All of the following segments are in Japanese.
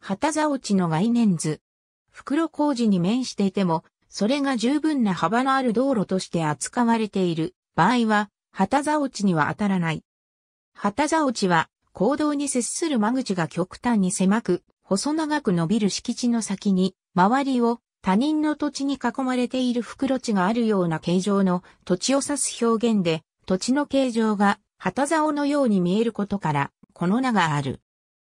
旗竿地の概念図。袋工事に面していても、それが十分な幅のある道路として扱われている場合は、旗竿地には当たらない。旗竿地は、行動に接する間口が極端に狭く、細長く伸びる敷地の先に、周りを他人の土地に囲まれている袋地があるような形状の土地を指す表現で、土地の形状が旗竿のように見えることから、この名がある。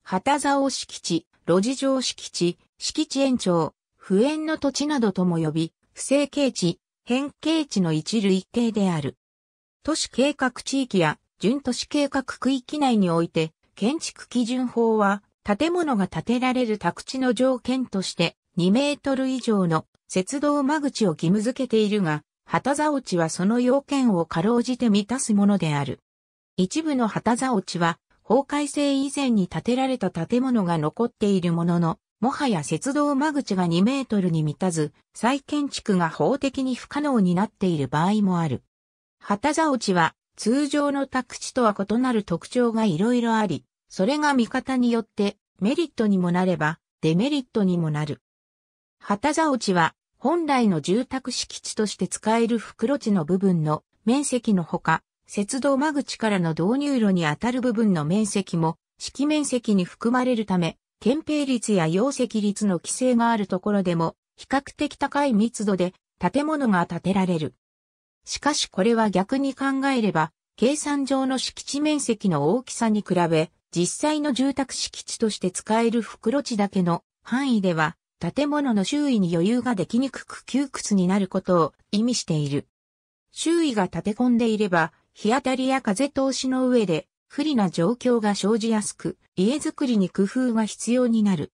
旗竿敷地、路地上敷地、敷地延長、不縁の土地などとも呼び、不正形地、変形地の一類型である。都市計画地域や準都市計画区域内において、建築基準法は、建物が建てられる宅地の条件として、2メートル以上の雪道間口を義務付けているが、旗座落ちはその要件を過労じて満たすものである。一部の旗座落ちは、法改正以前に建てられた建物が残っているものの、もはや雪道間口が2メートルに満たず、再建築が法的に不可能になっている場合もある。旗竿ちは通常の宅地とは異なる特徴がいろいろあり、それが見方によってメリットにもなればデメリットにもなる。旗竿ちは本来の住宅敷地として使える袋地の部分の面積のほか、雪道間口からの導入路にあたる部分の面積も、敷面積に含まれるため、憲兵率や容積率の規制があるところでも、比較的高い密度で建物が建てられる。しかしこれは逆に考えれば、計算上の敷地面積の大きさに比べ、実際の住宅敷地として使える袋地だけの範囲では、建物の周囲に余裕ができにくく窮屈になることを意味している。周囲が建て込んでいれば、日当たりや風通しの上で不利な状況が生じやすく、家づくりに工夫が必要になる。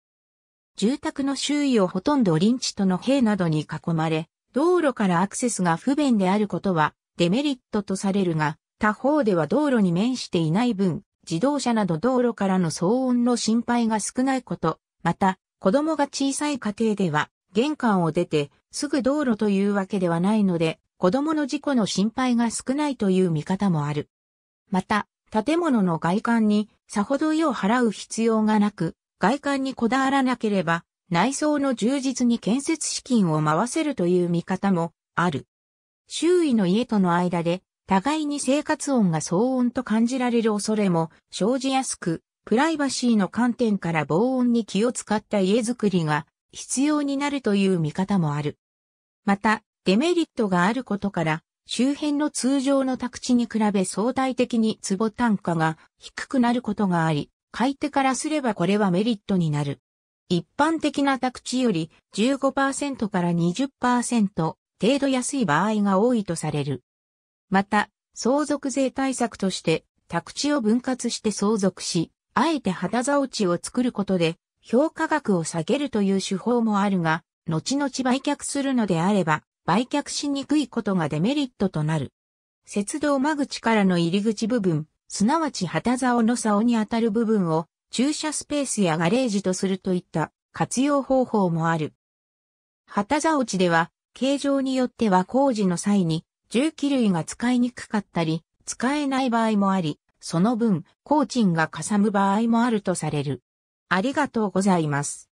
住宅の周囲をほとんど林地との塀などに囲まれ、道路からアクセスが不便であることはデメリットとされるが、他方では道路に面していない分、自動車など道路からの騒音の心配が少ないこと、また、子供が小さい家庭では、玄関を出てすぐ道路というわけではないので、子供の事故の心配が少ないという見方もある。また、建物の外観にさほど意を払う必要がなく、外観にこだわらなければ、内装の充実に建設資金を回せるという見方もある。周囲の家との間で、互いに生活音が騒音と感じられる恐れも生じやすく、プライバシーの観点から防音に気を使った家づくりが必要になるという見方もある。また、デメリットがあることから、周辺の通常の宅地に比べ相対的に坪単価が低くなることがあり、買い手からすればこれはメリットになる。一般的な宅地より15%から20%程度安い場合が多いとされる。また、相続税対策として宅地を分割して相続し、あえて肌座落ちを作ることで評価額を下げるという手法もあるが、後々売却するのであれば、売却しにくいことがデメリットとなる。雪道間口からの入り口部分、すなわち旗竿の竿にあたる部分を駐車スペースやガレージとするといった活用方法もある。旗竿地では、形状によっては工事の際に重機類が使いにくかったり、使えない場合もあり、その分、工賃がかさむ場合もあるとされる。ありがとうございます。